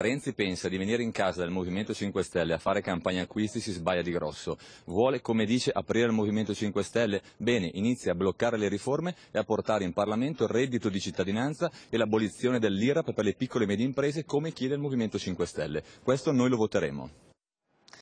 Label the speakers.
Speaker 1: Renzi pensa di venire in casa del Movimento 5 Stelle a fare campagna acquisti si sbaglia di grosso. Vuole, come dice, aprire il Movimento 5 Stelle? Bene, inizia a bloccare le riforme e a portare in Parlamento il reddito di cittadinanza e l'abolizione dell'IRAP per le piccole e medie imprese come chiede il Movimento 5 Stelle. Questo noi lo voteremo.